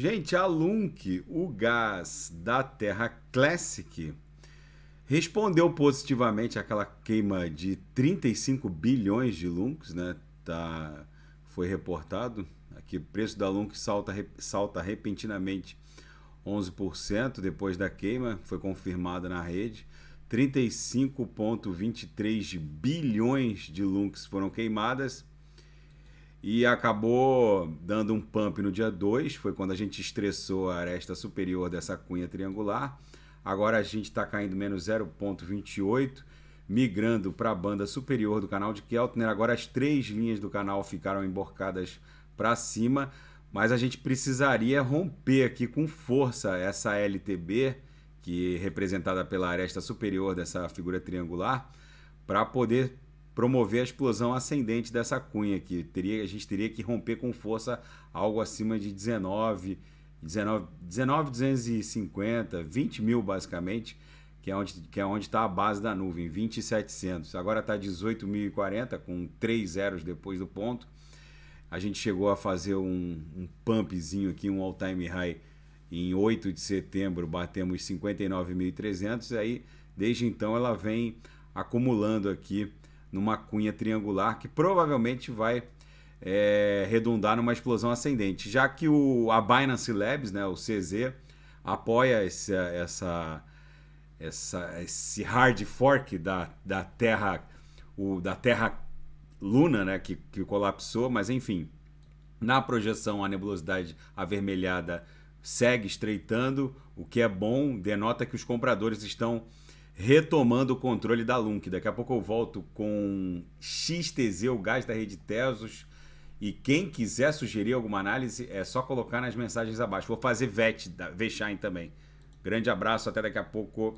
Gente, a Lunk, o gás da Terra Classic, respondeu positivamente àquela queima de 35 bilhões de Lunks, né? Tá, foi reportado. Aqui o preço da Lunk salta, salta repentinamente 11% depois da queima, foi confirmada na rede. 35,23 bilhões de Lunks foram queimadas e acabou dando um pump no dia 2, foi quando a gente estressou a aresta superior dessa cunha triangular. Agora a gente está caindo menos 0,28, migrando para a banda superior do canal de Keltner. Agora as três linhas do canal ficaram emborcadas para cima, mas a gente precisaria romper aqui com força essa LTB, que é representada pela aresta superior dessa figura triangular, para poder promover a explosão ascendente dessa cunha, que teria, a gente teria que romper com força algo acima de 19, 19, 19 250, 20 mil basicamente, que é onde que é onde está a base da nuvem, 20,700. Agora está 18.040, com três zeros depois do ponto. A gente chegou a fazer um, um pumpzinho aqui, um all-time high em 8 de setembro, batemos 59.300. E aí, desde então, ela vem acumulando aqui numa cunha triangular que provavelmente vai é, redundar numa explosão ascendente. Já que o, a Binance Labs, né, o CZ, apoia esse, essa, essa, esse hard fork da, da Terra o, da Terra Luna, né, que, que colapsou, mas enfim, na projeção a nebulosidade avermelhada segue estreitando, o que é bom, denota que os compradores estão retomando o controle da LUNC. Daqui a pouco eu volto com XTZ, o gás da rede Tesos. E quem quiser sugerir alguma análise, é só colocar nas mensagens abaixo. Vou fazer VET, da Vexain também. Grande abraço, até daqui a pouco.